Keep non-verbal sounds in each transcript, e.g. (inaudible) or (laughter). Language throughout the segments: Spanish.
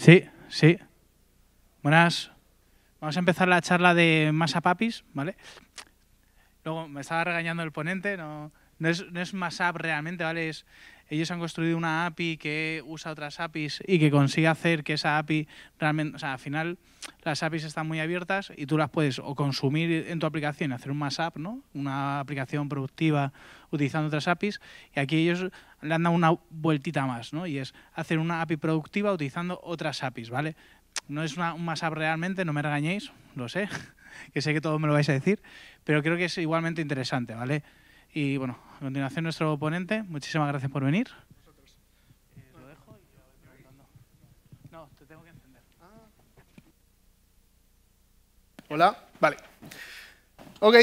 Sí, sí. Buenas. Vamos a empezar la charla de masa papis, ¿vale? Luego me estaba regañando el ponente, no, no es, no es realmente, ¿vale? Es, ellos han construido una API que usa otras APIs y que consigue hacer que esa API realmente, o sea, al final las APIs están muy abiertas y tú las puedes o consumir en tu aplicación, hacer un app, ¿no? Una aplicación productiva utilizando otras APIs y aquí ellos le han dado una vueltita más, ¿no? Y es hacer una API productiva utilizando otras APIs, ¿vale? No es una, un app realmente, no me regañéis, lo sé, (laughs) que sé que todo me lo vais a decir, pero creo que es igualmente interesante, ¿vale? Y bueno, a continuación nuestro oponente muchísimas gracias por venir. Hola, vale. Ok,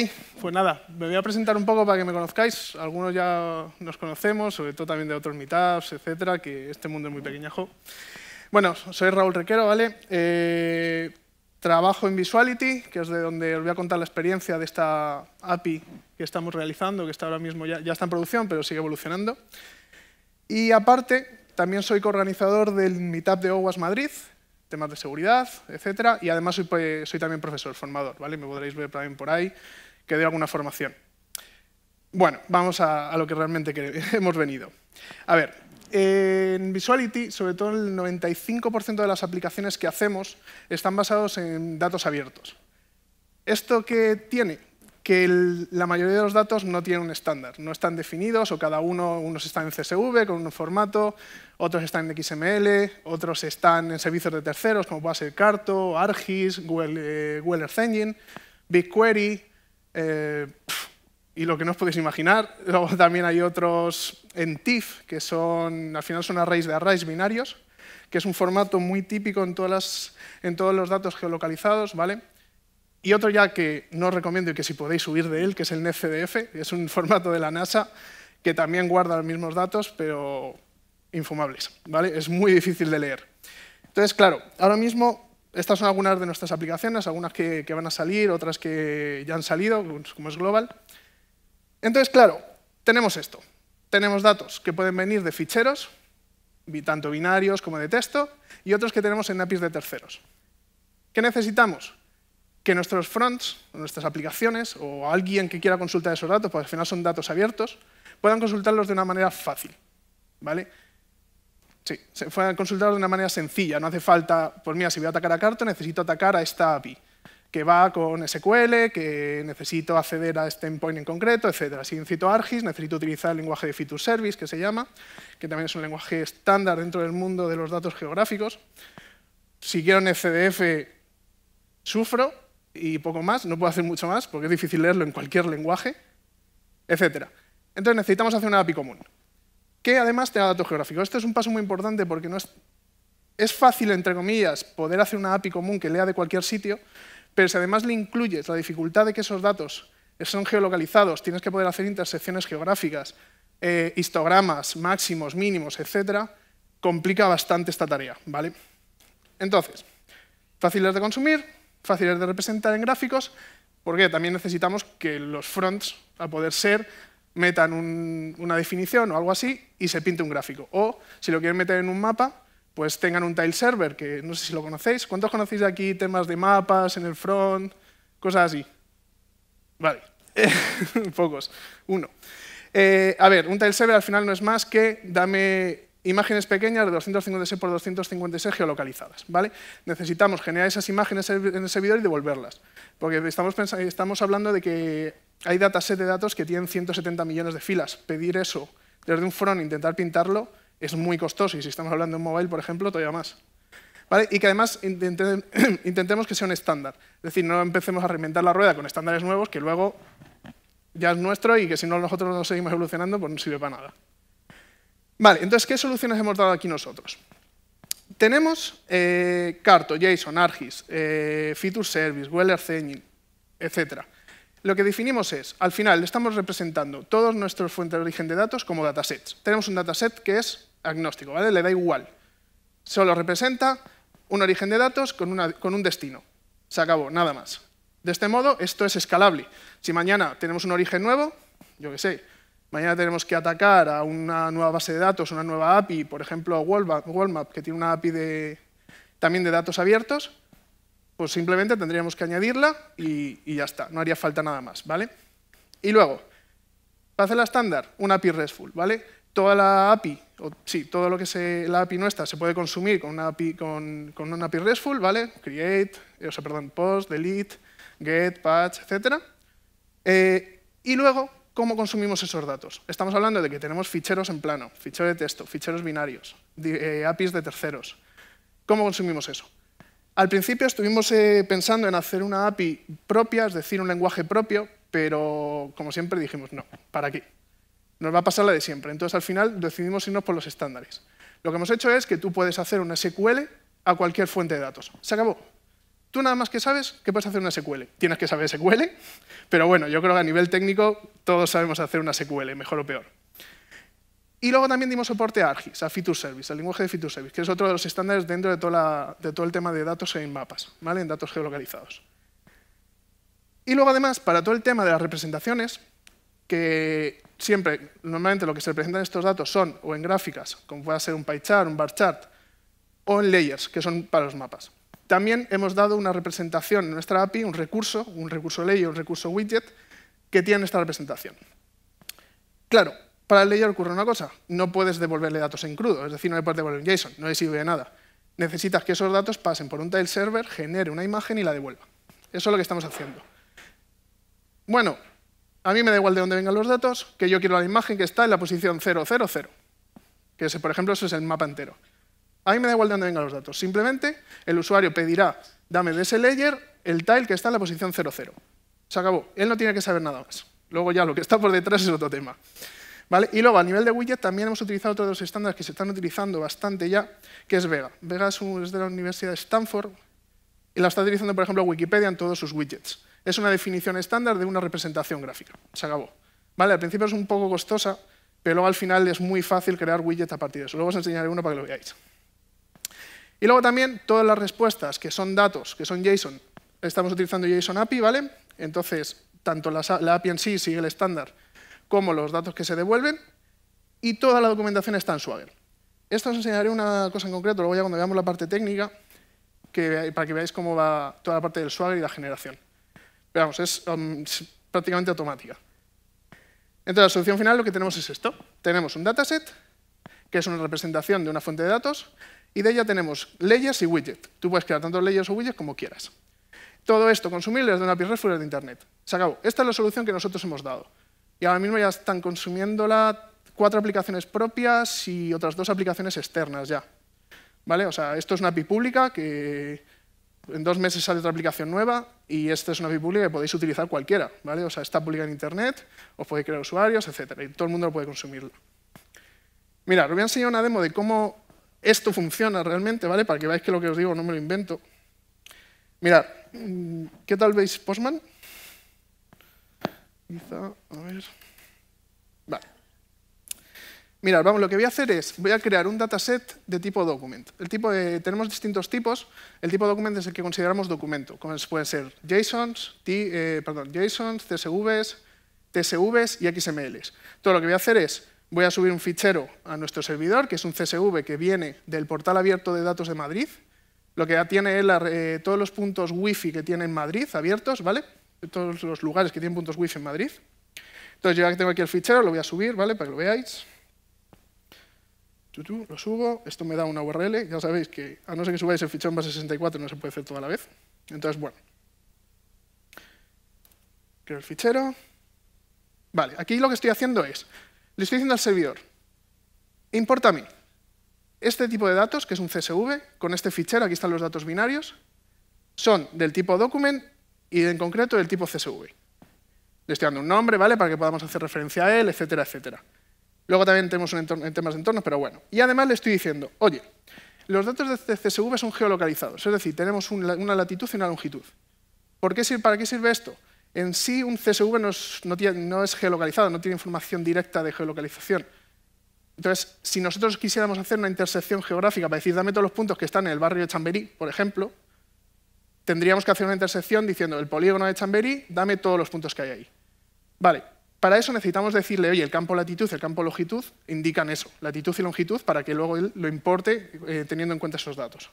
pues nada, me voy a presentar un poco para que me conozcáis. Algunos ya nos conocemos, sobre todo también de otros meetups, etcétera, que este mundo es muy pequeñajo. Bueno, soy Raúl Requero, ¿vale? Eh, Trabajo en Visuality, que es de donde os voy a contar la experiencia de esta API que estamos realizando, que está ahora mismo ya, está en producción, pero sigue evolucionando. Y aparte, también soy coorganizador del Meetup de OWAS Madrid, temas de seguridad, etcétera, y además soy, también profesor, formador, ¿vale? Me podréis ver también por ahí, que doy alguna formación. Bueno, vamos a lo que realmente (laughs) hemos venido. A ver, en Visuality, sobre todo el 95% de las aplicaciones que hacemos están basados en datos abiertos. ¿Esto qué tiene? Que la mayoría de los datos no tienen un estándar, no están definidos o cada uno, unos están en CSV con un formato, otros están en XML, otros están en servicios de terceros como puede ser Carto, Argis, Google, eh, Earth Engine, BigQuery, eh, y lo que no os podéis imaginar. (laughs) Luego también hay otros en TIFF, que son, al final son arrays de arrays binarios, que es un formato muy típico en, todas las, en todos los datos geolocalizados, ¿vale? Y otro ya que no os recomiendo y que si podéis subir de él, que es el NetCDF, es un (laughs) formato de la NASA que también guarda los mismos datos, pero infumables, ¿vale? Es muy difícil de leer. Entonces, claro, ahora mismo estas son algunas de nuestras aplicaciones, algunas que, que van a salir, otras que ya han salido, como es Global. Entonces, claro, tenemos esto. Tenemos datos que pueden venir de ficheros, tanto binarios como de texto, y otros que tenemos en APIs de terceros. ¿Qué necesitamos? Que nuestros fronts, nuestras aplicaciones, o alguien que quiera consultar esos datos, porque al final son datos abiertos, puedan consultarlos de una manera fácil. ¿Vale? Sí, se puedan consultarlos de una manera sencilla. No hace falta, pues mira, si voy a atacar a Carto, necesito atacar a esta API que va con SQL, que necesito acceder a este endpoint en concreto, etc. Si necesito ARGIS, necesito utilizar el lenguaje de Feature Service, que se llama, que también es un lenguaje estándar dentro del mundo de los datos geográficos. Si quiero en e CDF, sufro y poco más, no puedo hacer mucho más porque es difícil leerlo en cualquier lenguaje, etc. Entonces necesitamos hacer una API común, que además tenga datos geográficos. Este es un paso muy importante porque no es, es fácil, entre comillas, poder hacer una API común que lea de cualquier sitio, pero si además le incluyes la dificultad de que esos datos son geolocalizados, tienes que poder hacer intersecciones geográficas, eh, histogramas, máximos, mínimos, etcétera, complica bastante esta tarea, ¿vale? Entonces, fáciles de consumir, fáciles de representar en gráficos, porque también necesitamos que los fronts, a poder ser, metan una definición o algo así y se pinte un gráfico. O, si lo quieren meter en un mapa, pues tengan un tile server, que no sé si lo conocéis. ¿Cuántos conocéis aquí temas de mapas en el front? Cosas así. Vale, (laughs) pocos. Uno. Eh, a ver, un tile server al final no es más que dame imágenes pequeñas de 256 por 256 geolocalizadas. ¿vale? Necesitamos generar esas imágenes en el servidor y devolverlas. Porque estamos, estamos hablando de que hay dataset de datos que tienen 170 millones de filas. Pedir eso desde un front, intentar pintarlo, es muy costoso y si estamos hablando de un mobile, por ejemplo, todavía más. Y que además (clears throat) intentemos que sea un estándar. Es decir, no empecemos a reinventar la rueda con estándares nuevos que luego ya es nuestro y que si no nosotros no seguimos evolucionando, pues no sirve para nada. Vale, entonces, ¿qué soluciones hemos dado aquí nosotros? Tenemos eh, Carto, JSON, Argis, eh, Feature Service, Weller Engine, etc. Lo que definimos es, al final, estamos representando todos nuestros fuentes de origen de datos como datasets. Tenemos un dataset que es agnóstico, ¿vale? Le da igual. Solo representa un origen de datos con, un destino. Se acabó, nada más. De este modo, esto es escalable. Si mañana tenemos un origen nuevo, yo qué sé, mañana tenemos que atacar a una nueva base de datos, una nueva API, por ejemplo, Wallmap, que tiene una API de, también de datos abiertos, pues simplemente tendríamos que añadirla y, ya está, no haría falta nada más, ¿vale? Y luego, para hacer la estándar, una API RESTful, ¿vale? Toda la API sí, todo lo que es la API nuestra se puede consumir con una API, RESTful, ¿vale? Create, eh, o sea, perdón, post, delete, get, patch, etc. Eh, y luego, ¿cómo consumimos esos datos? Estamos hablando de que tenemos ficheros en plano, fichero de texto, ficheros binarios, eh, APIs de terceros. ¿Cómo consumimos eso? Al principio estuvimos pensando en hacer una API propia, es decir, un lenguaje propio, pero como siempre dijimos, no, ¿para qué? Nos va a pasar la de siempre. Entonces, al final, decidimos irnos por los estándares. Lo que hemos hecho es que tú puedes hacer una SQL a cualquier fuente de datos. Se acabó. Tú nada más que sabes que puedes hacer una SQL. Tienes que saber SQL, pero bueno, yo creo que a nivel técnico todos sabemos hacer una SQL, mejor o peor. Y luego también dimos soporte a ARGIS, a Feature Service, al lenguaje de Feature Service, que es otro de los estándares dentro de, todo el tema de datos en mapas, en datos geolocalizados. Y luego además, para todo el tema de las representaciones, que siempre, normalmente lo que se presentan estos datos son o en gráficas, como puede ser un pie chart, un bar chart, o en layers, que son para los mapas. También hemos dado una representación en nuestra API, un recurso, un recurso layer, un recurso widget, que tiene esta representación. Claro, para el layer ocurre una cosa, no puedes devolverle datos en crudo, es decir, no le puedes devolver un JSON, no le sirve de nada. Necesitas que esos datos pasen por un tile server, genere una imagen y la devuelva. Eso es lo que estamos haciendo. Bueno, a mí me da igual de dónde vengan los datos, que yo quiero la imagen que está en la posición 0. que ese, por ejemplo ese es el mapa entero. A mí me da igual de dónde vengan los datos. Simplemente el usuario pedirá, dame de ese layer el tile que está en la posición 0. Se acabó. Él no tiene que saber nada más. Luego ya lo que está por detrás es otro tema. ¿Vale? Y luego, a nivel de widget, también hemos utilizado otro de los estándares que se están utilizando bastante ya, que es Vega. Vega es, es de la Universidad de Stanford y la está utilizando, por ejemplo, Wikipedia en todos sus widgets es una definición estándar de una representación gráfica. Se acabó. ¿Vale? Al principio es un poco costosa, pero luego al final es muy fácil crear widgets a partir de eso. Luego os enseñaré uno para que lo veáis. Y luego también todas las respuestas que son datos, que son JSON. Estamos utilizando JSON API, ¿vale? Entonces, tanto la, API en sí sigue el estándar como los datos que se devuelven y toda la documentación está en Swagger. Esto os enseñaré una cosa en concreto, luego ya cuando veamos la parte técnica, que, para que veáis cómo va toda la parte del Swagger y la generación. Veamos, es, es um, prácticamente automática. Entonces, la solución final lo que tenemos es esto. Tenemos un dataset, que es una representación de una fuente de datos, y de ella tenemos leyes y widgets. Tú puedes crear tantos leyes o widgets como quieras. Todo esto consumible desde una API RESTful de Internet. Se acabó. Esta es la solución que nosotros hemos dado. Y ahora mismo ya están consumiéndola cuatro aplicaciones propias y otras dos aplicaciones externas ya. ¿Vale? O sea, esto es una API pública que en dos meses sale otra aplicación nueva y esta es una pública que podéis utilizar cualquiera, ¿vale? O sea, está publicada en Internet, os podéis crear usuarios, etcétera, y todo el mundo lo puede consumir. Mira, os voy a enseñar una demo de cómo esto funciona realmente, ¿vale? Para que veáis que lo que os digo no me lo invento. Mirad, mm, ¿qué tal veis Postman? Quizá, a ver... Mirad, vamos, lo que voy a hacer es, voy a crear un dataset de tipo document. tipo tenemos distintos tipos. El tipo document es el que consideramos documento, como pueden ser JSONs, eh, perdón, CSVs, TSVs y XMLs. Todo lo que voy a hacer es, voy a subir un fichero a nuestro servidor, que es un CSV que viene del portal abierto de datos de Madrid. Lo que ya tiene eh, todos los puntos Wi-Fi que tiene en Madrid abiertos, ¿vale? Todos los lugares que tienen puntos Wi-Fi en Madrid. Entonces yo ya tengo aquí el fichero, lo voy a subir, ¿vale? Para que lo veáis lo subo, esto me da una URL, ya sabéis que a no ser que subáis el fichón en base 64 no se puede hacer toda la vez. Entonces, bueno, creo el fichero. Vale, aquí lo que estoy haciendo es, le estoy diciendo al servidor, importa a mí este tipo de datos, que es un CSV, con este fichero, aquí están los datos binarios, son del tipo document y en concreto del tipo CSV. Le estoy dando un nombre, ¿vale? Para que podamos hacer referencia a él, etcétera, etcétera. Luego también tenemos un en temas de entornos, pero bueno. Y además le estoy diciendo, oye, los datos de CSV son geolocalizados, es decir, tenemos una latitud y una longitud. ¿Por qué, ¿Para qué sirve esto? En sí, un CSV no es, no es geolocalizado, no tiene información directa de geolocalización. Entonces, si nosotros quisiéramos hacer una intersección geográfica para decir, dame todos los puntos que están en el barrio de Chamberí, por ejemplo, tendríamos que hacer una intersección diciendo, el polígono de Chamberí, dame todos los puntos que hay ahí. Vale, para eso necesitamos decirle, oye, el campo latitud, y el campo longitud indican eso, latitud y longitud, para que luego él lo importe eh, teniendo en cuenta esos datos.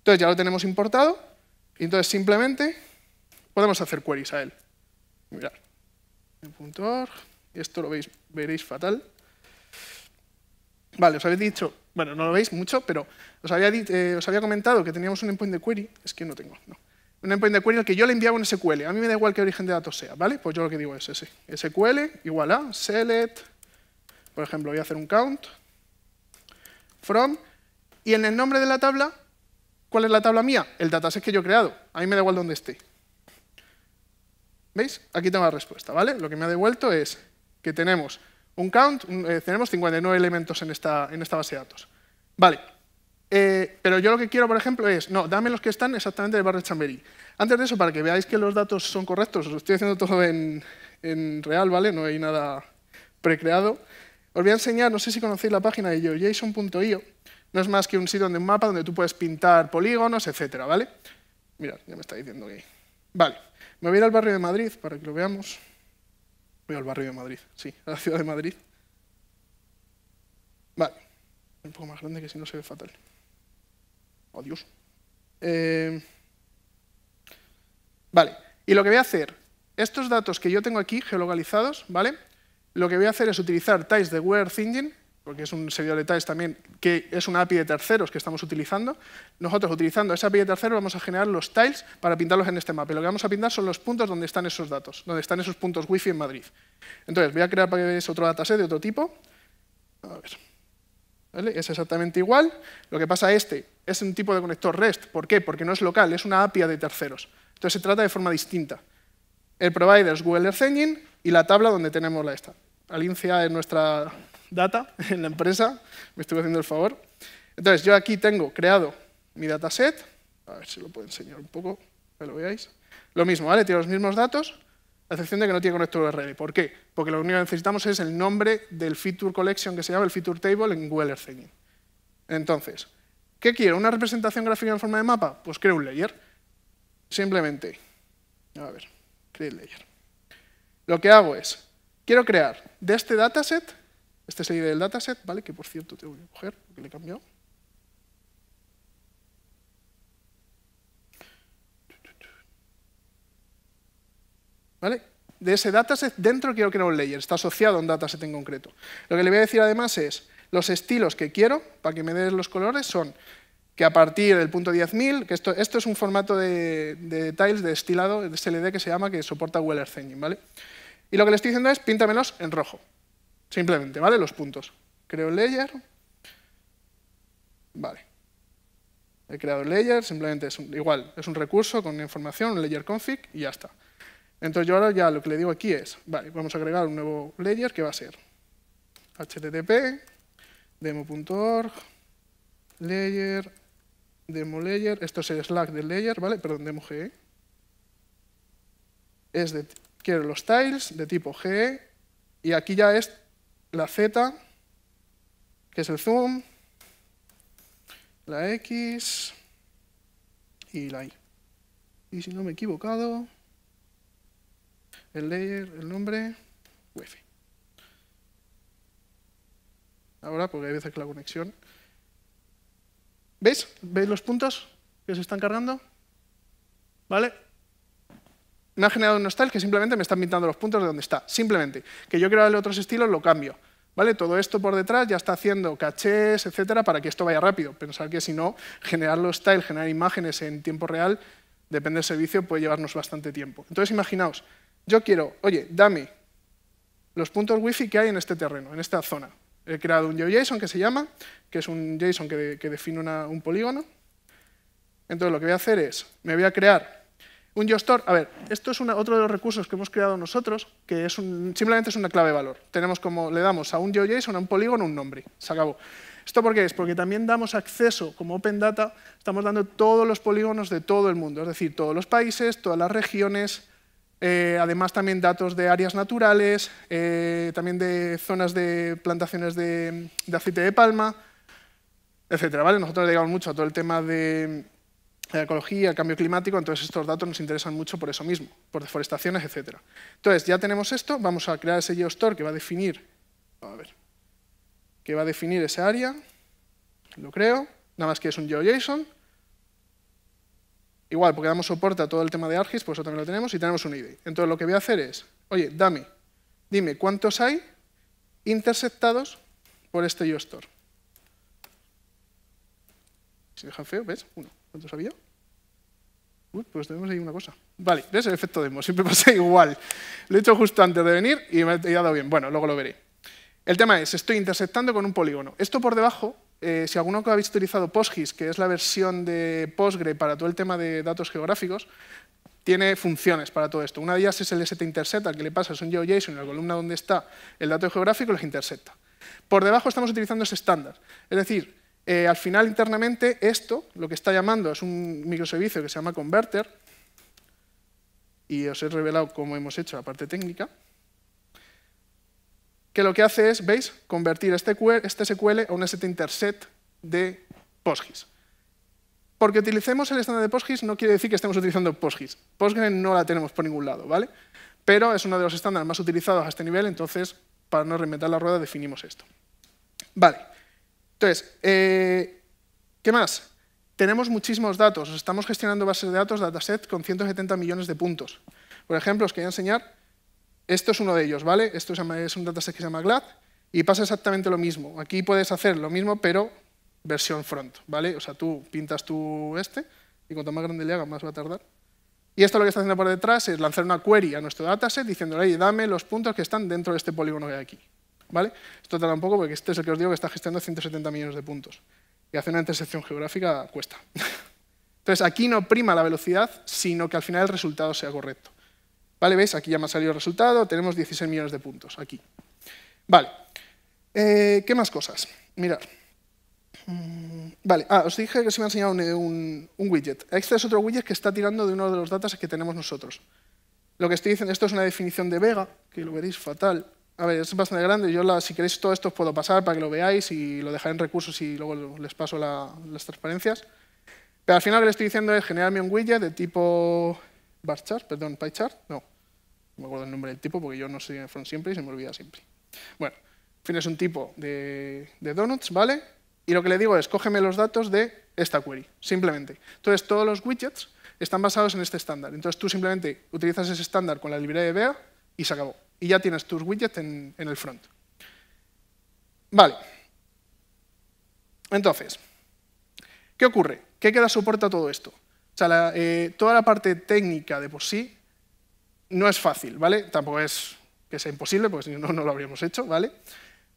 Entonces ya lo tenemos importado y entonces simplemente podemos hacer queries a él. Mirad, esto lo veis, veréis fatal. Vale, os habéis dicho, bueno, no lo veis mucho, pero os había, eh, os había comentado que teníamos un endpoint de query, es que no tengo, no un endpoint de query al que yo le enviaba un SQL. A mí me da igual qué origen de datos sea, ¿vale? Pues yo lo que digo es ese. SQL igual a select, por ejemplo, voy a hacer un count, from, y en el nombre de la tabla, ¿cuál es la tabla mía? El dataset que yo he creado. A mí me da igual dónde esté. ¿Veis? Aquí tengo la respuesta, ¿vale? Lo que me ha devuelto es que tenemos un count, eh, tenemos 59 elementos en esta, en esta base de datos. Vale, eh, pero yo lo que quiero, por ejemplo, es, no, dame los que están exactamente en el barrio de Chamberí. Antes de eso, para que veáis que los datos son correctos, os lo estoy haciendo todo en, real, ¿vale? No hay nada precreado. Os voy a enseñar, no sé si conocéis la página de yojason.io, no es más que un sitio donde un mapa donde tú puedes pintar polígonos, etcétera, ¿vale? Mirad, ya me está diciendo que... Vale, me voy al barrio de Madrid para que lo veamos. Voy al barrio de Madrid, sí, a la ciudad de Madrid. Vale, un poco más grande que si no se ve fatal. Adiós. Oh, eh, vale, y lo que voy a hacer, estos datos que yo tengo aquí geolocalizados, ¿vale? Lo que voy a hacer es utilizar Tiles de Wearth Engine, porque es un servidor de Tiles también, que es una API de terceros que estamos utilizando. Nosotros, utilizando esa API de terceros, vamos a generar los tiles para pintarlos en este mapa. Y lo que vamos a pintar son los puntos donde están esos datos, donde están esos puntos Wi-Fi en Madrid. Entonces, voy a crear para que veáis otro dataset de otro tipo. A ver. Es exactamente igual. Lo que pasa este es un tipo de conector REST. ¿Por qué? Porque no es local, es una API de terceros. Entonces se trata de forma distinta. El provider es Google Earth Engine y la tabla donde tenemos la esta. Alincia es nuestra data (laughs) en la empresa, me estoy haciendo el favor. Entonces yo aquí tengo creado mi dataset, a ver si lo puedo enseñar un poco, que lo veáis. Lo mismo, ¿vale? Tiene los mismos datos, a excepción de que no tiene conector de URL. ¿Por qué? Porque lo único que necesitamos es el nombre del feature collection que se llama el feature table en Google Earth Entonces, ¿qué quiero? ¿Una representación gráfica en forma de mapa? Pues creo un layer. Simplemente, a ver, create layer. Lo que hago es, quiero crear de este dataset, este es el del dataset, ¿vale? Que por cierto tengo que coger, porque le cambió. De ese dataset dentro quiero crear un layer, está asociado a un dataset en concreto. Lo que le voy a decir además es, los estilos que quiero, para que me des los colores, son que a partir del punto 10.000, que esto, esto es un formato de, de tiles de estilado, de SLD que se llama, que soporta weller Earth ¿vale? Y lo que le estoy diciendo es, píntamelos en rojo, simplemente, ¿vale? Los puntos. Creo el layer, vale. He creado el layer, simplemente es igual, es un recurso con información, un layer config y ya está. Entonces yo ahora ya lo que le digo aquí es, vale, vamos a agregar un nuevo layer que va a ser http demo.org layer demo layer, esto es el slack del layer, ¿vale? Perdón, demo GE. Es de, quiero los tiles de tipo GE y aquí ya es la Z, que es el zoom, la X y la Y. Y si no me he equivocado, el layer, el nombre, Ahora, porque hay veces que la conexión... ¿Veis? ¿Veis los puntos que se están cargando? ¿Vale? Me ha generado un style que simplemente me están pintando los puntos de donde está. Simplemente. Que yo quiero darle otros estilos, lo cambio. ¿Vale? Todo esto por detrás ya está haciendo cachés, etcétera, para que esto vaya rápido. Pensar que si no, generar los styles, generar imágenes en tiempo real, depende del servicio, puede llevarnos bastante tiempo. Entonces, imaginaos, yo quiero, oye, dame los puntos wifi que hay en este terreno, en esta zona. He creado un GeoJSON que se llama, que es un JSON que, define un polígono. Entonces lo que voy a hacer es, me voy a crear un GeoStore. A ver, esto es otro de los recursos que hemos creado nosotros, que es simplemente es una clave de valor. Tenemos como, le damos a un GeoJSON, a un polígono, un nombre. Se acabó. ¿Esto por qué es? Porque también damos acceso, como Open Data, estamos dando todos los polígonos de todo el mundo, es decir, todos los países, todas las regiones, eh, además también datos de áreas naturales, eh, también de zonas de plantaciones de, aceite de palma, etcétera ¿vale? Nosotros llegamos mucho a todo el tema de ecología, el cambio climático, entonces estos datos nos interesan mucho por eso mismo, por deforestaciones, etcétera Entonces, ya tenemos esto, vamos a crear ese Geostore que va a definir, a ver, que va a definir ese área, lo creo, nada más que es un GeoJSON, Igual, porque damos soporte a todo el tema de ARGIS, pues eso también lo tenemos, y tenemos un ID. Entonces lo que voy a hacer es, oye, dame, dime cuántos hay interceptados por este YoStore. Si deja feo, ¿ves? Uno. ¿Cuántos había? Uy, pues tenemos ahí una cosa. Vale, ¿ves? El efecto demo, siempre (laughs) pasa igual. Lo he hecho justo antes de venir y me ha dado bien. Bueno, luego lo veré. El tema es, estoy interceptando con un polígono. Esto por debajo eh, si alguno que habéis utilizado PostGIS, que es la versión de Postgre para todo el tema de datos geográficos, tiene funciones para todo esto. Una de ellas es el ST-intercept, al que le pasas un GeoJSON en la columna donde está el dato geográfico los intersecta. Por debajo estamos utilizando ese estándar. Es decir, eh, al final internamente esto lo que está llamando es un microservicio que se llama Converter y os he revelado cómo hemos hecho la parte técnica que lo que hace es, ¿veis?, convertir este, SQL este a un set interset de PostGIS. Porque utilicemos el estándar de PostGIS no quiere decir que estemos utilizando PostGIS. PostGIS no la tenemos por ningún lado, ¿vale? Pero es uno de los estándares más utilizados a este nivel, entonces, para no reinventar la rueda, definimos esto. Vale. Entonces, eh, ¿qué más? Tenemos muchísimos datos. Estamos gestionando bases de datos, dataset, con 170 millones de puntos. Por ejemplo, os quería enseñar esto es uno de ellos, ¿vale? Esto es un dataset que se llama GLAD y pasa exactamente lo mismo. Aquí puedes hacer lo mismo, pero versión front, ¿vale? O sea, tú pintas tú este y cuanto más grande le hagas, más va a tardar. Y esto lo que está haciendo por detrás es lanzar una query a nuestro dataset diciéndole, oye, dame los puntos que están dentro de este polígono que hay aquí. ¿Vale? Esto tarda un poco porque este es el que os digo que está gestionando 170 millones de puntos. Y hacer una intersección geográfica cuesta. (laughs) Entonces, aquí no prima la velocidad, sino que al final el resultado sea correcto. Vale, ¿Ves? Aquí ya me ha salido el resultado, tenemos 16 millones de puntos, aquí. Vale, eh, ¿qué más cosas? Mirad. Mm, vale, ah, os dije que se me ha enseñado un, widget. Este es otro widget que está tirando de uno de los datos que tenemos nosotros. Lo que estoy diciendo, esto es una definición de Vega, que lo veréis fatal. A ver, es bastante grande, yo la, si queréis todo esto os puedo pasar para que lo veáis y lo dejaré en recursos y luego les paso las transparencias. Pero al final lo que le estoy diciendo es generarme un widget de tipo bar chart, perdón, pie chart, no, me acuerdo el nombre del tipo porque yo no soy en front siempre y se me olvida siempre. Bueno, en fin, es un tipo de, donuts, ¿vale? Y lo que le digo es, cógeme los datos de esta query, simplemente. Entonces, todos los widgets están basados en este estándar. Entonces, tú simplemente utilizas ese estándar con la librería de BEA y se acabó. Y ya tienes tus widgets en, el front. Vale. Entonces, ¿qué ocurre? ¿Qué queda soporta todo esto? O sea, eh, toda la parte técnica de por sí no es fácil, ¿vale? Tampoco es que sea imposible, porque si no, no lo habríamos hecho, ¿vale?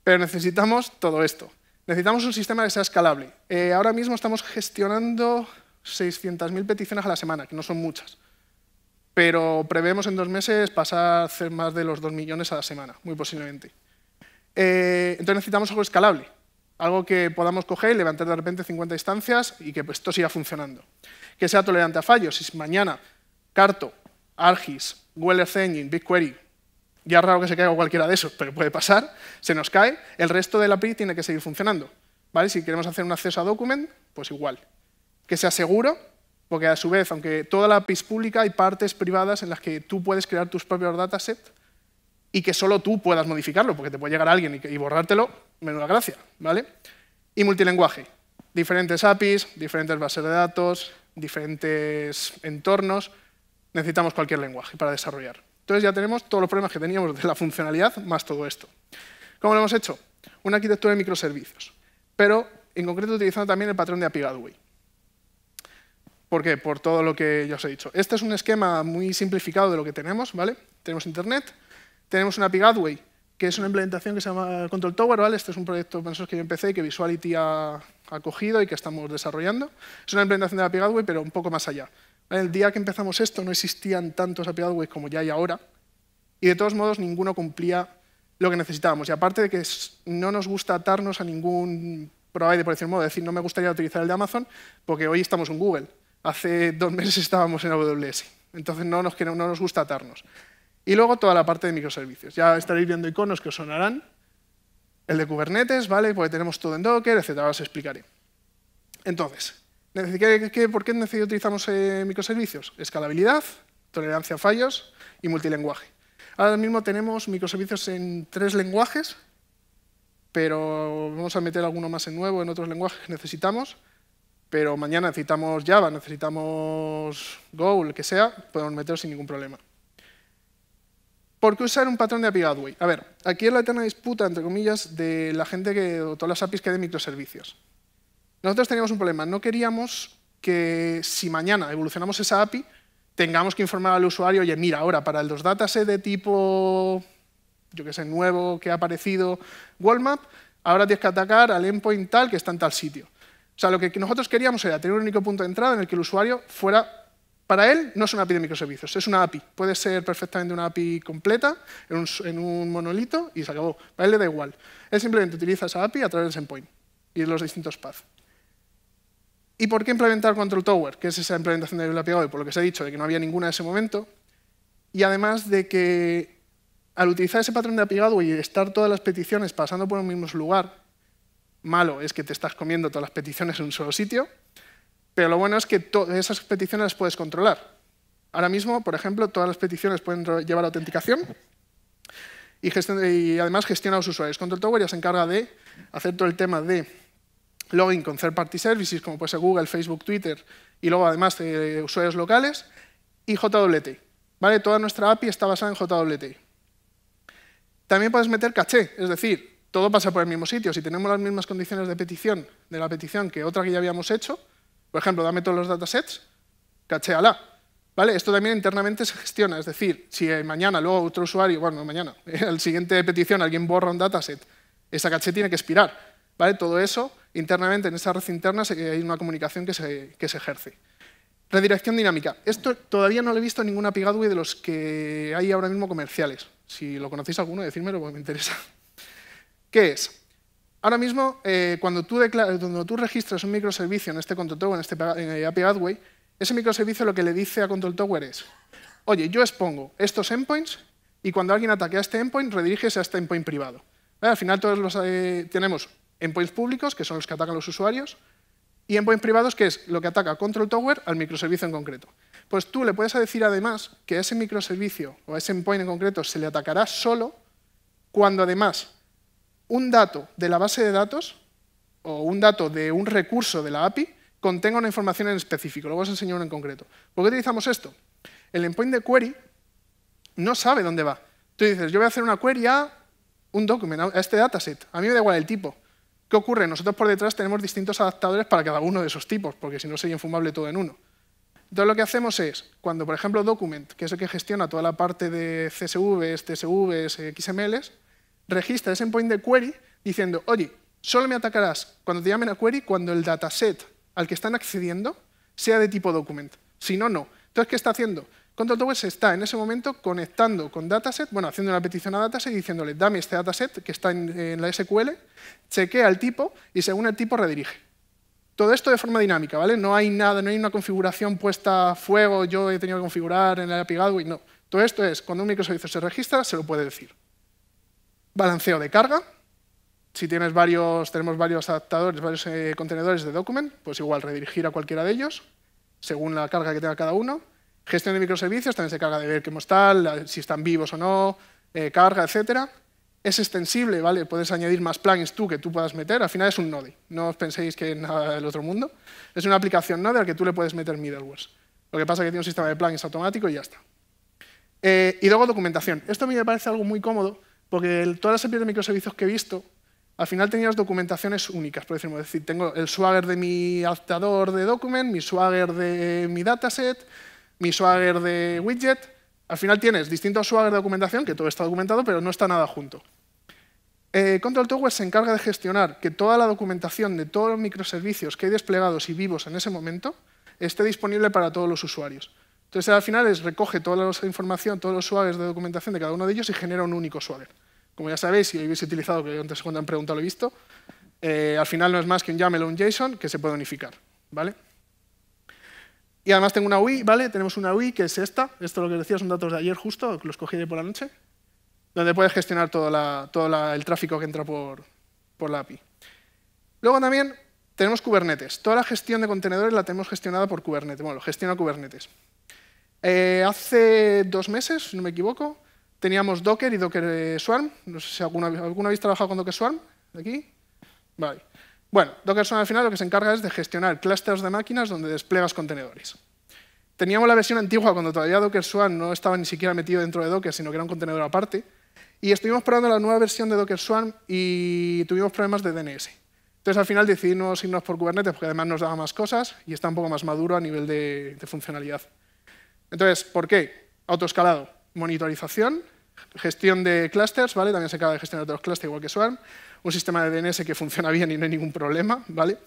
Pero necesitamos todo esto. Necesitamos un sistema que sea escalable. Eh, ahora mismo estamos gestionando 600.000 peticiones a la semana, que no son muchas. Pero prevemos en dos meses pasar a hacer más de los 2 millones a la semana, muy posiblemente. Eh, entonces necesitamos algo escalable, algo que podamos coger y levantar de repente 50 instancias y que esto siga funcionando. Que sea tolerante a fallos. Si mañana Carto Argis, Google Engine, BigQuery, ya es raro que se caiga cualquiera de esos, pero puede pasar, se nos cae, el resto de la API tiene que seguir funcionando. ¿vale? Si queremos hacer un acceso a document, pues igual. Que sea seguro, porque a su vez, aunque toda la API es pública, hay partes privadas en las que tú puedes crear tus propios datasets y que solo tú puedas modificarlo, porque te puede llegar alguien y, borrártelo, menuda gracia. ¿vale? Y multilenguaje. Diferentes APIs, diferentes bases de datos, diferentes entornos, necesitamos cualquier lenguaje para desarrollar. Entonces ya tenemos todos los problemas que teníamos de la funcionalidad más todo esto. ¿Cómo lo hemos hecho? Una arquitectura de microservicios, pero en concreto utilizando también el patrón de API Gateway. ¿Por qué? Por todo lo que ya os he dicho. Este es un esquema muy simplificado de lo que tenemos, ¿vale? Tenemos Internet, tenemos una API Gateway, que es una implementación que se llama Control Tower, ¿vale? Este es un proyecto que yo empecé y que Visuality ha, acogido cogido y que estamos desarrollando. Es una implementación de la API Gateway, pero un poco más allá el día que empezamos esto no existían tantos API Gateways como ya hay ahora, y de todos modos ninguno cumplía lo que necesitábamos. Y aparte de que no nos gusta atarnos a ningún provider, por decir modo, decir, no me gustaría utilizar el de Amazon, porque hoy estamos en Google. Hace dos (laughs) meses estábamos en AWS. Entonces no nos, no nos gusta atarnos. Y luego toda la parte de microservicios. Ya estaréis viendo iconos que os sonarán. El de Kubernetes, ¿vale? Porque tenemos todo en Docker, etc. os explicaré. Entonces, por qué utilizamos eh, microservicios? Escalabilidad, tolerancia a fallos y multilenguaje. Ahora mismo tenemos microservicios en tres lenguajes, pero vamos a meter alguno más en nuevo en otros lenguajes que necesitamos, pero mañana necesitamos Java, necesitamos Go, lo que sea, podemos meterlo sin ningún problema. ¿Por qué usar un patrón de API Gateway? A ver, aquí es la eterna disputa, entre comillas, de la gente que todas las APIs que de microservicios nosotros teníamos un problema. No queríamos que si mañana evolucionamos esa API, tengamos que informar al usuario, oye, mira, ahora para el los dataset de tipo, yo qué sé, nuevo que ha aparecido, Walmap, ahora tienes que atacar al endpoint tal que está en tal sitio. O sea, lo que nosotros queríamos era tener un único punto de entrada en el que el usuario fuera para él no es una API de microservicios, es una API. Puede ser perfectamente una API completa en un, en un, monolito y se acabó. Para él le da igual. Él simplemente utiliza esa API a través del endpoint y los distintos paths. ¿Y por qué implementar Control Tower, que es esa implementación de la API, por lo que se ha dicho, de que no había ninguna en ese momento? Y además de que al utilizar ese patrón de API y estar todas las peticiones pasando por un mismo lugar, malo es que te estás comiendo todas las peticiones en un solo sitio, pero lo bueno es que todas esas peticiones las puedes controlar. Ahora mismo, por ejemplo, todas las peticiones pueden llevar autenticación y, y además gestiona a los usuarios. Control Tower ya se encarga de hacer todo el tema de login con third-party services, como puede ser Google, Facebook, Twitter, y luego además de usuarios locales, y JWT. ¿vale? Toda nuestra API está basada en JWT. También puedes meter caché, es decir, todo pasa por el mismo sitio. Si tenemos las mismas condiciones de petición de la petición que otra que ya habíamos hecho, por ejemplo, dame todos los datasets, cachéala. ¿Vale? Esto también internamente se gestiona, es decir, si mañana luego otro usuario, bueno, mañana, (laughs) al siguiente petición alguien borra un dataset, esa caché tiene que expirar. Todo eso, internamente en esa red interna hay una comunicación que se, ejerce. Redirección dinámica. Esto todavía no lo he visto en ninguna Gateway de los que hay ahora mismo comerciales. Si lo conocéis alguno, decídmelo porque me interesa. (laughs) ¿Qué es? Ahora mismo, eh, cuando, tú cuando, tú registras un microservicio en este Control Tower, en este eh, API Gateway, ese microservicio lo que le dice a Control Tower es, oye, yo expongo estos endpoints y cuando alguien ataque a este endpoint, rediriges a este endpoint privado. Al final todos los, eh, tenemos endpoints públicos, que son los que atacan los usuarios, y endpoints privados, que es lo que ataca Control Tower al microservicio en concreto. Pues tú le puedes decir además que a ese microservicio o a ese endpoint en concreto se le atacará solo cuando además un dato de la base de datos o un dato de un recurso de la API contenga una información en específico. Luego os enseño uno en concreto. ¿Por qué utilizamos esto? El endpoint de query no sabe dónde va. Tú dices, yo voy a hacer una query a un document, a este dataset. A mí me da igual el tipo. ¿Qué ocurre? Nosotros por detrás tenemos distintos adaptadores para cada uno de esos tipos, porque si no sería infumable todo en uno. Entonces lo que hacemos es, cuando por ejemplo Document, que es el que gestiona toda la parte de CSVs, TSVs, XMLs, registra ese endpoint de query diciendo, oye, solo me atacarás cuando te llamen a query cuando el dataset al que están accediendo sea de tipo document. Si no, no. Entonces, ¿qué está haciendo? Control Tower se está en ese momento conectando con dataset, bueno, haciendo una petición a dataset y diciéndole, dame este dataset que está en, la SQL, chequea el tipo y según el tipo redirige. Todo esto de forma dinámica, ¿vale? No hay nada, no hay una configuración puesta a fuego, yo he tenido que configurar en el API Gateway, no. Todo esto es, cuando un microservicio se registra, se lo puede decir. Balanceo de carga. Si tienes varios, tenemos varios adaptadores, varios eh, contenedores de document, pues igual redirigir a cualquiera de ellos, según la carga que tenga cada uno Gestión de microservicios también se carga de ver cómo están, si están vivos o no, eh, carga, etc. Es extensible, ¿vale? Puedes añadir más plugins tú que tú puedas meter. Al final es un Node. No os penséis que es nada del otro mundo. Es una aplicación Node al que tú le puedes meter middlewares. Lo que pasa es que tiene un sistema de plugins automático y ya está. Eh, y luego documentación. Esto a mí me parece algo muy cómodo porque todas las APIs de microservicios que he visto, al final tenías documentaciones únicas, por decirlo. decir, tengo el swagger de mi adaptador de document, mi swagger de mi dataset, mi swagger de widget. Al final tienes distintos swagger de documentación, que todo está documentado, pero no está nada junto. Eh, Control Tower se encarga de gestionar que toda la documentación de todos los microservicios que hay desplegados y vivos en ese momento esté disponible para todos los usuarios. Entonces, al final es, recoge toda la información, todos los swaggers de documentación de cada uno de ellos y genera un único swagger. Como ya sabéis, si habéis utilizado, que antes cuando han preguntado lo he visto, eh, al final no es más que un YAML o un JSON que se puede unificar. ¿vale? Y además tengo una UI, ¿vale? Tenemos una UI que es esta. Esto lo que decía son datos de ayer justo, los cogí de por la noche, donde puedes gestionar todo, la, el tráfico que entra por, por la API. Luego también tenemos Kubernetes. Toda la gestión de contenedores la tenemos gestionada por Kubernetes. Bueno, lo gestiona Kubernetes. Eh, hace dos meses, si no me equivoco, teníamos Docker y Docker eh, Swarm. No sé si alguna, alguna habéis trabajado con Docker Swarm. aquí? Vale. Bueno, Docker Swarm al final lo que se encarga es de gestionar clústeres de máquinas donde desplegas contenedores. Teníamos la versión antigua cuando todavía Docker Swarm no estaba ni siquiera metido dentro de Docker, sino que era un contenedor aparte. Y estuvimos probando la nueva versión de Docker Swarm y tuvimos problemas de DNS. Entonces al final decidimos irnos por Kubernetes porque además nos daba más cosas y está un poco más maduro a nivel de, funcionalidad. Entonces, ¿por qué? Autoescalado, monitorización, gestión de clusters, ¿vale? También se acaba de gestionar de los clusters igual que Swarm, un sistema de DNS que funciona bien y no hay ningún problema, ¿vale?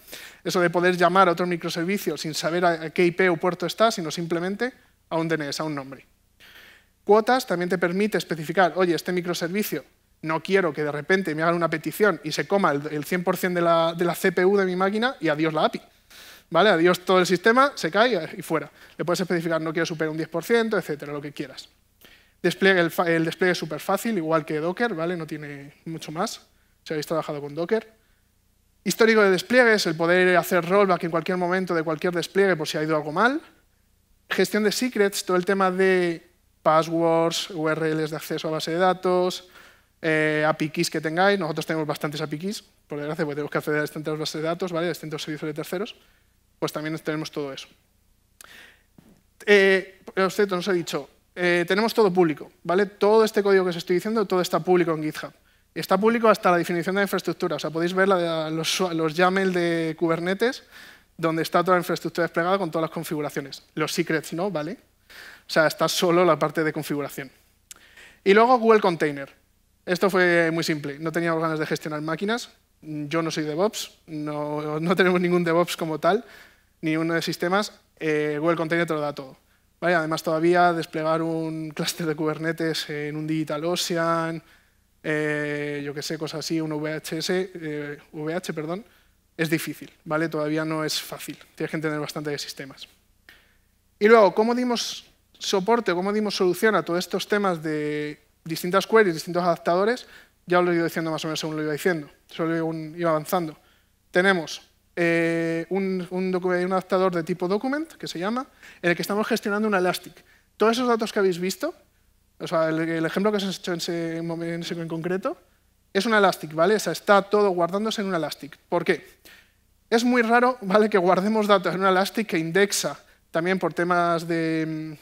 Eso de poder llamar a otro microservicio sin saber a qué IP o puerto está, sino simplemente a un DNS, a un nombre. Cuotas también te permite especificar, oye, este microservicio no quiero que de repente me haga una petición y se coma el, 100% de la, de la CPU de mi máquina y adiós la API. ¿Vale? Adiós todo el sistema, se cae y fuera. Le puedes especificar, no quiero superar un 10%, etcétera, lo que quieras. el, despliegue es súper fácil, igual que Docker, ¿vale? No tiene mucho más si habéis trabajado con Docker. Histórico de despliegues, el poder hacer rollback en cualquier momento de cualquier despliegue por si ha ido algo mal. Gestión de secrets, todo el tema de passwords, URLs de acceso a base de datos, eh, API keys que tengáis. Nosotros tenemos bastantes API keys, por desgracia, porque tenemos que acceder a distintas bases de datos, ¿vale? a distintos servicios de terceros. Pues también tenemos todo eso. Eh, usted nos dicho, eh, tenemos todo público, ¿vale? Todo este código que os estoy diciendo, todo está público en GitHub. Está público hasta la definición de la infraestructura. O sea, podéis ver los, YAML de Kubernetes, donde está toda la infraestructura desplegada con todas las configuraciones. Los secrets no, ¿vale? O sea, está solo la parte de configuración. Y luego Google Container. Esto fue muy simple. No teníamos ganas de gestionar máquinas. Yo no soy DevOps. No, no tenemos ningún DevOps como tal, ni uno de sistemas. Eh, Google Container te lo da todo. ¿Vale? Además, todavía desplegar un clúster de Kubernetes en un Digital Ocean, eh, yo qué sé, cosas así, un VHS, VH, eh, perdón, es difícil, ¿vale? Todavía no es fácil, tienes que tener bastante de sistemas. Y luego, ¿cómo dimos soporte cómo dimos solución a todos estos temas de distintas queries, distintos adaptadores? Ya os lo he ido diciendo más o menos según lo iba diciendo, solo iba avanzando. Tenemos eh, un, un, adaptador de tipo document, que se llama, en el que estamos gestionando un Elastic. Todos esos datos que habéis visto, o sea, el, ejemplo que os he hecho en ese, en en concreto, es un elastic, ¿vale? O sea, está todo guardándose en un elastic. ¿Por qué? Es muy raro, ¿vale? Que guardemos datos en un elastic que indexa también por temas de,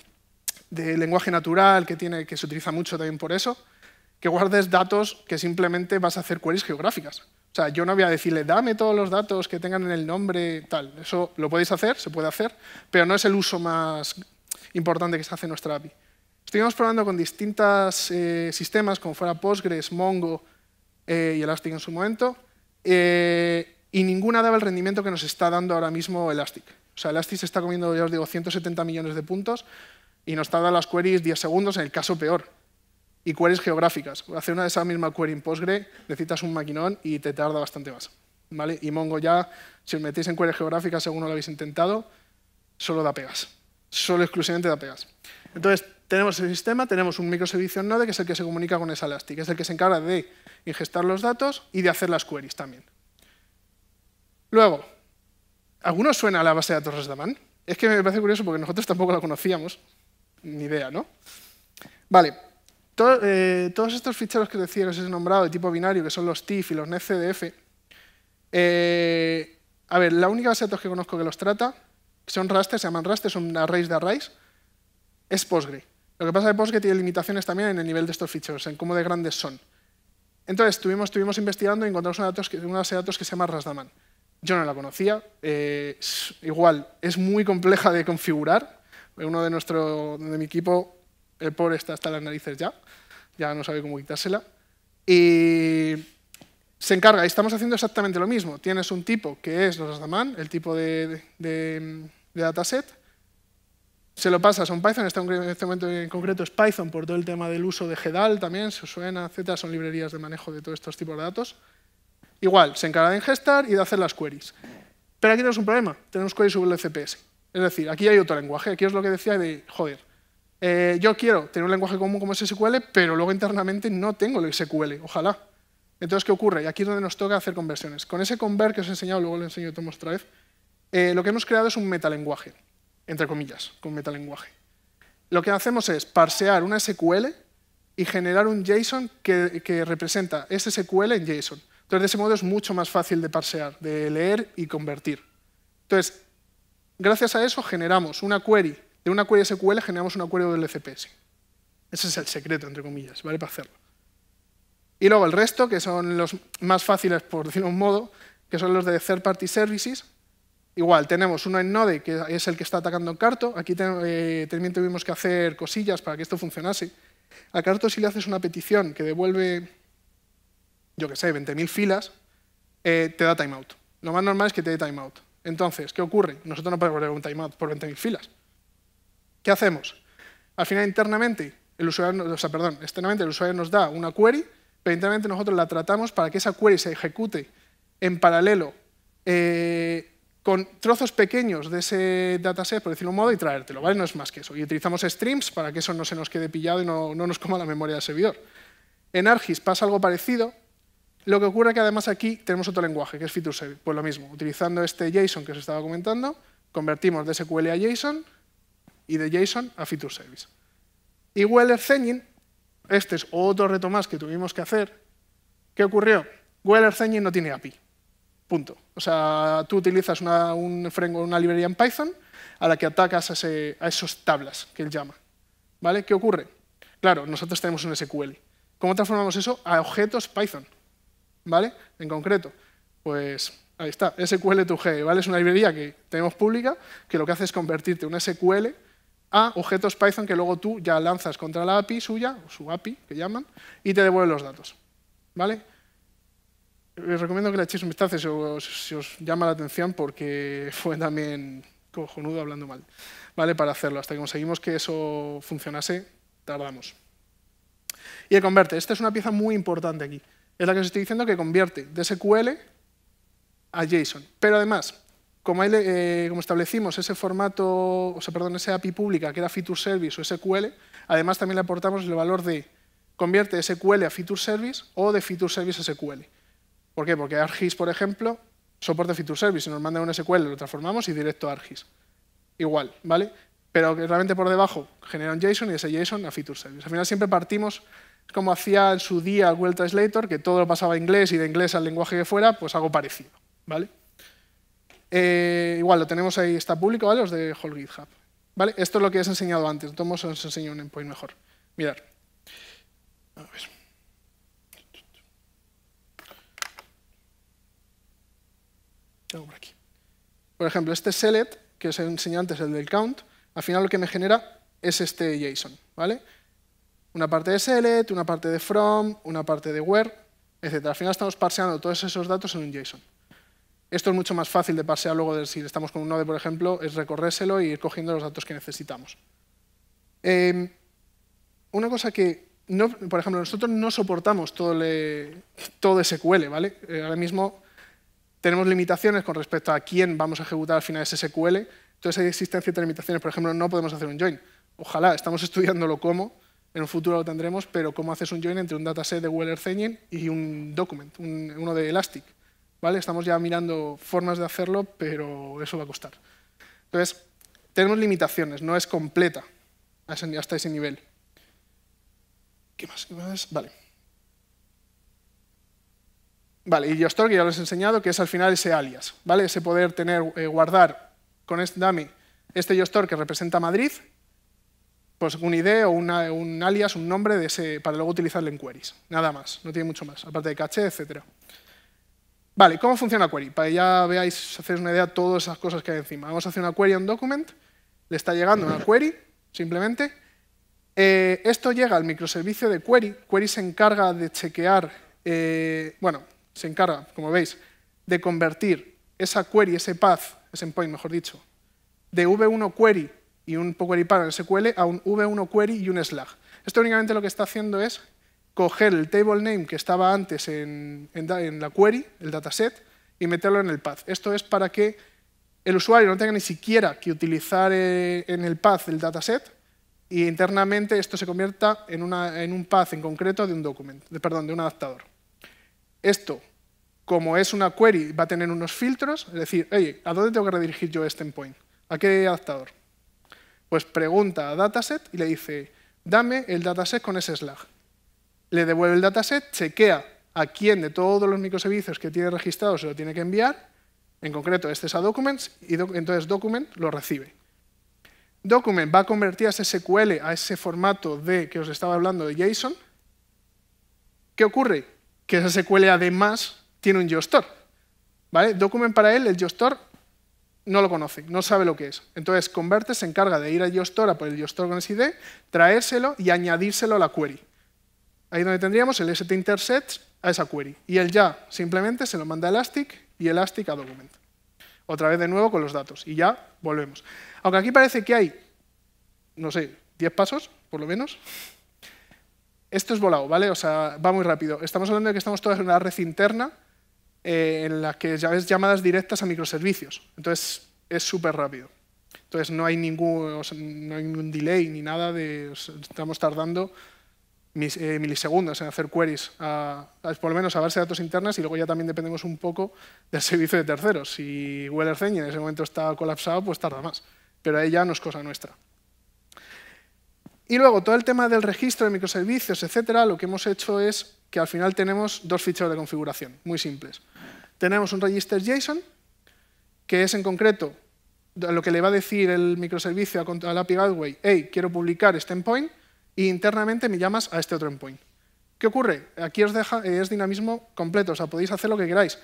lenguaje natural, que, tiene, que se utiliza mucho también por eso, que guardes datos que simplemente vas a hacer queries geográficas. O sea, yo no voy a decirle, dame todos los datos que tengan en el nombre, tal. Eso lo podéis hacer, se puede hacer, pero no es el uso más importante que se hace en nuestra API. Estuvimos probando con distintos eh, sistemas, como fuera Postgres, Mongo eh, y Elastic en su momento, eh, y ninguna daba el rendimiento que nos está dando ahora mismo Elastic. O sea, Elastic se está comiendo, ya os digo, 170 millones de puntos y nos tarda las queries 10 segundos, en el caso peor. Y queries geográficas. Hacer una de esa misma query en Postgre necesitas un maquinón y te tarda bastante más. Y Mongo ya, si os metéis en queries geográficas, según lo habéis intentado, solo da pegas solo exclusivamente de APIs. Entonces, tenemos el sistema, tenemos un microservicio en Node, que es el que se comunica con esa Elastic, es el que se encarga de ingestar los datos y de hacer las queries también. Luego, ¿alguno suena a la base de datos Resdaman? Es que me parece curioso porque nosotros tampoco la conocíamos, ni idea, ¿no? Vale, eh, todos estos ficheros que decía que os he nombrado de tipo binario, que son los TIFF y los NetCDF, eh, a ver, la única base de datos que conozco que los trata son rastres, se llaman rastres, son arrays de arrays, es Postgre. Lo que pasa es que Postgre tiene limitaciones también en el nivel de estos ficheros, en cómo de grandes son. Entonces, estuvimos, investigando y encontramos una, datos, base de datos que se llama Rasdaman. Yo no la conocía, eh, igual, es muy compleja de configurar. Uno de, nuestro, de mi equipo, el por está hasta las narices ya, ya no sabe cómo quitársela. Y se encarga, y estamos haciendo exactamente lo mismo. Tienes un tipo que es Rasdaman, el tipo de de dataset, se lo pasas a un Python, en este momento en concreto es Python por todo el tema del uso de GEDAL también, se suena, etcétera, son librerías de manejo de todos estos tipos de datos. Igual, se encarga de ingestar y de hacer las queries. Pero aquí tenemos un problema, tenemos queries sobre el CPS. Es decir, aquí hay otro lenguaje, aquí es lo que decía de, joder, eh, yo quiero tener un lenguaje común como SQL, pero luego internamente no tengo el SQL, ojalá. Entonces, ¿qué ocurre? Y aquí es donde nos toca hacer conversiones. Con ese convert que os he enseñado, luego lo enseño tomos otra vez, eh, lo que hemos creado es un metalenguaje, entre comillas, con metalenguaje. Lo que hacemos es parsear una SQL y generar un JSON que, representa ese SQL en JSON. Entonces, de ese modo es mucho más fácil de parsear, de leer y convertir. Entonces, gracias a eso generamos una query, de una query SQL generamos una query del LCPS. Ese es el secreto, entre comillas, ¿vale? Para hacerlo. Y luego el resto, que son los más fáciles, por decirlo un modo, que son los de third-party services, Igual, tenemos uno en Node, que es el que está atacando Carto. Aquí eh, también tuvimos que hacer cosillas para que esto funcionase. A Carto si le haces una petición que devuelve, yo qué sé, 20.000 filas, eh, te da timeout. Lo más normal es que te dé timeout. Entonces, ¿qué ocurre? Nosotros no podemos devolver un timeout por 20.000 filas. ¿Qué hacemos? Al final, internamente, el usuario, perdón, externamente el usuario nos da una query, pero internamente nosotros la tratamos para que esa query se ejecute en paralelo eh, con trozos pequeños de ese dataset, por decirlo un modo, y traértelo, ¿vale? No es más que eso. Y utilizamos streams para que eso no se nos quede pillado y no, nos coma la memoria del servidor. En ARGIS pasa algo parecido. Lo que ocurre es que además aquí tenemos otro lenguaje, que es Feature Service. Pues lo mismo, utilizando este JSON que os estaba comentando, convertimos de SQL a JSON y de JSON a Feature Service. Y Weller Engine, este es otro reto más que tuvimos que hacer. ¿Qué ocurrió? Weller Engine no tiene API. Punto. O sea, tú utilizas una, un librería en Python a la que atacas a, ese, esos tablas que él llama. ¿Vale? ¿Qué ocurre? Claro, nosotros tenemos un SQL. ¿Cómo transformamos eso a objetos Python? ¿Vale? En concreto, pues ahí está, SQL 2G, ¿vale? Es una librería que tenemos pública que lo que hace es convertirte un SQL a objetos Python que luego tú ya lanzas contra la API suya, o su API que llaman, y te devuelve los datos. ¿Vale? Eh, les recomiendo que le echéis un vistazo si os, llama la atención porque (laughs) fue también cojonudo hablando mal, ¿vale? Para hacerlo. Hasta que conseguimos que eso funcionase, tardamos. Y el converte. Esta es una pieza muy importante aquí. Es la que os estoy diciendo que convierte de SQL a JSON. Pero además, eh, como, establecimos ese formato, o sea, perdón, esa API pública que era Feature Service o SQL, además también le aportamos el valor de convierte SQL a Feature Service o de Feature Service a SQL. ¿Por qué? Porque Argis, por ejemplo, soporta Feature Service. Nos mandan un SQL, lo transformamos y directo a ArcGIS. Igual, ¿vale? Pero realmente por debajo generan JSON y ese JSON a Feature Service. Al final siempre partimos, como hacía en su día el Google Translator, que todo lo pasaba a inglés y de inglés al lenguaje que fuera, pues algo parecido, ¿vale? Eh, igual, lo tenemos ahí, está público, ¿vale? Los de Whole GitHub. ¿Vale? Esto es lo que has he enseñado antes. Entonces os enseño un endpoint mejor. Mirad. A ver. por ejemplo, este select, que os enseñado antes, el del count, al final lo que me genera es este JSON, ¿vale? Una parte de select, una parte de from, una parte de where, etc. Al final estamos parseando todos esos datos en un JSON. Esto es mucho más fácil de parsear luego de si estamos con un node, por ejemplo, es recorrérselo y ir cogiendo los datos que necesitamos. Em, una cosa que, por ejemplo, nosotros no soportamos todo, todo SQL, ¿vale? Eh, ahora mismo tenemos limitaciones con respecto a quién vamos a ejecutar al final ese SQL. Entonces hay existencia de limitaciones. Por ejemplo, no podemos hacer un join. Ojalá, estamos (laughs) estudiándolo cómo, en un futuro lo tendremos, pero cómo haces un join entre un dataset de weller Earth y un document, uno de Elastic. ¿Vale? Estamos ya mirando formas de hacerlo, pero eso va a costar. Entonces, tenemos limitaciones, no es completa hasta ese nivel. ¿Qué más? ¿Qué más? Vale. Vale, y que ya les he enseñado, que es al final ese alias, ¿vale? Ese poder tener, eh, guardar con este dummy este Yostor que representa Madrid, pues un ID o un alias, un nombre para luego utilizarlo en queries. Nada más, no tiene mucho más, aparte de caché, etc. Vale, ¿cómo funciona query? Para que ya veáis, hacéis una idea de todas esas cosas que hay encima. Vamos a hacer una query a document, le está llegando una query, simplemente. Eh, esto llega al microservicio de query. Query se encarga de chequear, eh, bueno, se encarga, como veis, de convertir esa query, ese path, ese endpoint, mejor dicho, de v1 query y un query para en SQL a un v1 query y un slag. Esto únicamente lo que está haciendo es coger el table name que estaba antes en, la query, el dataset, y meterlo en el path. Esto es para que el usuario no tenga ni siquiera que utilizar eh, en el path el dataset y internamente esto se convierta en, en un path en concreto de un documento, perdón, de un adaptador. Esto, como es una query, va a tener unos filtros, es decir, ¿a dónde tengo que redirigir yo este endpoint? ¿A qué adaptador? Pues pregunta a dataset y le dice, dame el dataset con ese slag. Le devuelve el dataset, chequea a quién de todos los microservicios que tiene registrado se lo tiene que enviar, en concreto este es a Documents, y entonces Document lo recibe. Document va a convertir a ese SQL a ese formato de que os estaba hablando de JSON. ¿Qué ocurre? que esa SQL además tiene un Geostore. ¿vale? Document para él, el Geostore no lo conoce, no sabe lo que es. Entonces, Converter se encarga de ir a GeoStore a por el Geostore con ese ID, traérselo y añadírselo a la query. Ahí donde tendríamos el st intersect a esa query. Y él ya simplemente se lo manda a Elastic y Elastic a Document. Otra vez de nuevo con los datos. Y ya volvemos. Aunque aquí parece que hay, no sé, 10 pasos, por lo menos, esto es volado, ¿vale? O sea, va muy rápido. Estamos hablando de que estamos todos en una red interna eh, en la que ya ves llamadas directas a microservicios. Entonces, es súper rápido. Entonces, no hay, ningún, ningún delay ni nada de... estamos tardando eh, milisegundos en hacer queries, por lo menos a verse datos internas, y luego ya también dependemos un poco del (laughs) servicio de terceros. Si weller en ese momento está colapsado, pues tarda más. Pero ahí ya no es cosa nuestra. Y luego todo el tema del registro de microservicios, etcétera, lo que hemos hecho es que al final tenemos dos ficheros de configuración, muy simples. Tenemos un register JSON, que es en concreto lo que le va a decir el microservicio al API Gateway, hey, quiero publicar este endpoint, y internamente me llamas a este otro endpoint. ¿Qué ocurre? Aquí os deja, eh, es dinamismo completo, o sea, podéis hacer lo que queráis.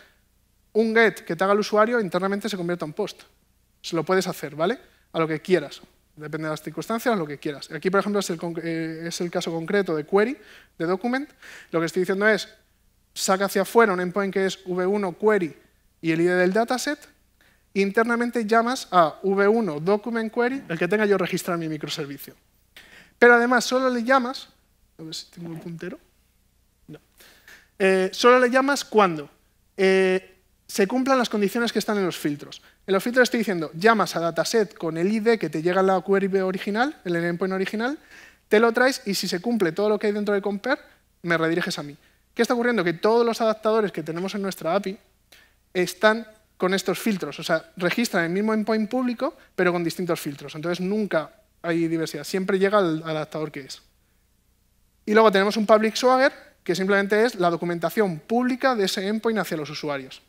Un get que te haga el usuario internamente se convierte en post. Se lo puedes hacer, ¿vale? A lo que quieras depende de las circunstancias, lo que quieras. Aquí, por ejemplo, eh, es el, caso concreto de query, de document. Lo que estoy diciendo es, saca hacia afuera un endpoint que es v1 query y el ID del dataset, internamente llamas a v1 document query, el que tenga yo en mi microservicio. Pero además solo le llamas, a ver si tengo el puntero, no. Eh, solo le llamas cuando eh, se cumplan las condiciones que están en los filtros. En los filtros estoy diciendo, llamas a dataset con el ID que te llega en la query original, en el endpoint original, te lo traes y si se cumple todo lo que hay dentro de compare, me rediriges a mí. ¿Qué está ocurriendo? Que todos los adaptadores que tenemos en nuestra API están con estos filtros, o sea, registran el mismo endpoint público, pero con distintos filtros. Entonces nunca hay diversidad, siempre llega al adaptador que es. Y luego tenemos un public swagger, que simplemente es la documentación pública de ese endpoint hacia los usuarios.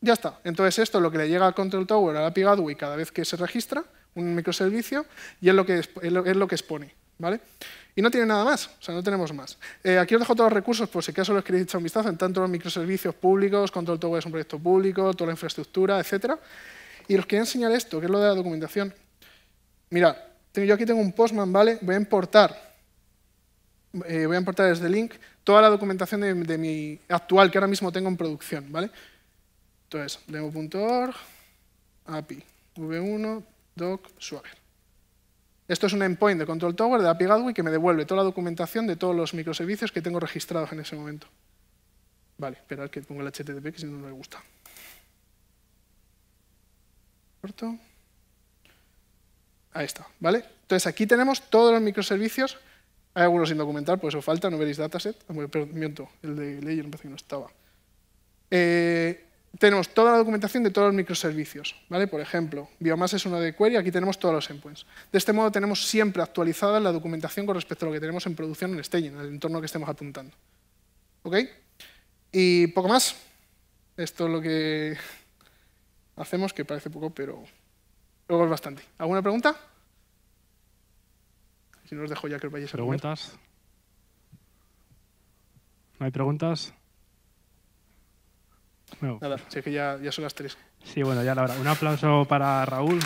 Ya está. Entonces esto es lo que le llega al Control Tower, a la API Gateway, cada vez que se registra un microservicio y es lo que, es, lo que expone. ¿vale? Y no tiene nada más, o sea, no tenemos más. Eh, aquí os dejo todos los recursos por si acaso los queréis echar un vistazo en tanto los microservicios públicos, Control Tower es un proyecto público, toda la infraestructura, etcétera. Y os quería enseñar esto, que es lo de la documentación. Mirad, yo aquí tengo un Postman, ¿vale? Voy a importar, eh, voy a importar desde link toda la documentación de mi actual, que ahora mismo tengo en producción, ¿vale? Entonces, demo.org, API, v1, doc, swagger. Esto es un endpoint de Control Tower de API Gateway que me devuelve toda la documentación de todos los microservicios que tengo registrados en ese momento. Vale, esperad que pongo el HTTP que si no, no me gusta. Corto. Ahí está, ¿vale? Entonces aquí tenemos todos los microservicios. Hay algunos sin documentar, por eso falta, no veréis dataset. Ah, miento, el de Layer me parece que no estaba. Eh, tenemos toda la documentación de todos los microservicios. ¿vale? Por ejemplo, Biomass es una de query, aquí tenemos todos los endpoints. De este modo tenemos siempre actualizada la documentación con respecto a lo que tenemos en producción en staging, en el entorno que estemos apuntando. ¿Ok? Y poco más. Esto es lo que hacemos, que parece poco, pero luego es bastante. ¿Alguna pregunta? Si no os dejo ya que os vayáis a ¿Preguntas? ¿No hay preguntas? Nada, sé que ya, ya son las tres. Sí, bueno, ya la verdad. Un aplauso para Raúl.